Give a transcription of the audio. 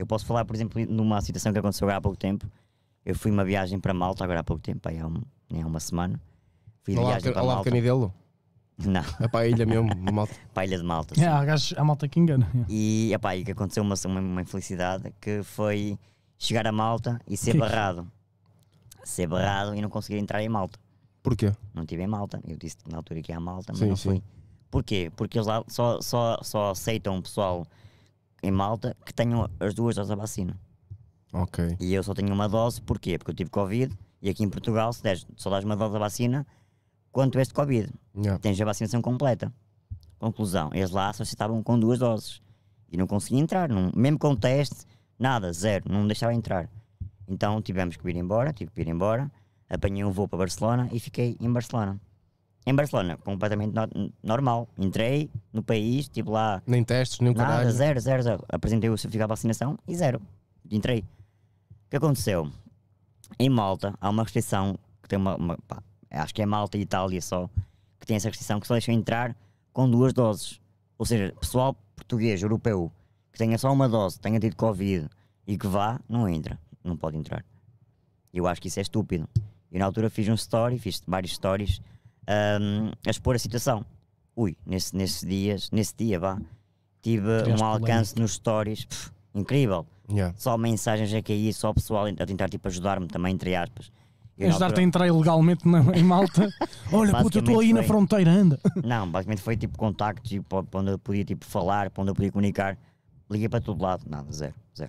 Eu posso falar, por exemplo, numa situação que aconteceu agora há pouco tempo. Eu fui uma viagem para Malta, agora há pouco tempo, aí há, um, há uma semana. Fui de viagem para Malta. Canidelo? Não. É para a ilha mesmo, Malta. para a ilha de Malta. Sim. É, há gajos, há Malta que engana. E, epá, e que aconteceu uma, uma, uma, infelicidade que foi chegar a Malta e ser que é barrado. Que? Ser barrado e não conseguir entrar em Malta. Porquê? Não estive em Malta. Eu disse na altura que ia a Malta, mas sim, não sim. fui. Porquê? Porque eles lá só, só, só aceitam o pessoal em Malta que tenham as duas doses da vacina. Ok. E eu só tenho uma dose, porquê? Porque eu tive Covid e aqui em Portugal se des, só das uma dose da vacina quanto este Covid. Yeah. Tens a vacinação completa. Conclusão, eles lá só estavam com duas doses e não consegui entrar, não, mesmo com o teste, nada, zero, não me deixava entrar. Então tivemos que ir embora, tive que ir embora, apanhei um voo para Barcelona e fiquei em Barcelona em Barcelona, completamente no, normal. Entrei no país, tipo lá. Nem testes, nem um nada, caralho. Zero, zero, zero. Apresentei o certificado de vacinação e zero. Entrei. O que aconteceu? Em Malta há uma restrição que tem uma. uma pá, acho que é Malta e Itália só, que tem essa restrição que só deixam entrar com duas doses. Ou seja, pessoal português, europeu, que tenha só uma dose, tenha tido Covid e que vá, não entra. Não pode entrar. Eu acho que isso é estúpido. Eu na altura fiz um story, fiz vários stories a expor a situação. Ui, nesse, nesses dias, nesse dia, vá, tive um alcance nos stories pff, incrível. Yeah. Só mensagens a é cair, é só pessoal a tentar tipo, ajudar-me também, entre aspas. Ajudar-te a entrar ilegalmente na, em Malta. Olha, puta, eu estou aí foi... na fronteira, anda. Não, basicamente foi tipo contactos, tipo, para onde eu podia tipo, falar, para onde eu podia comunicar. Liguei para todo lado, nada, zero, zero.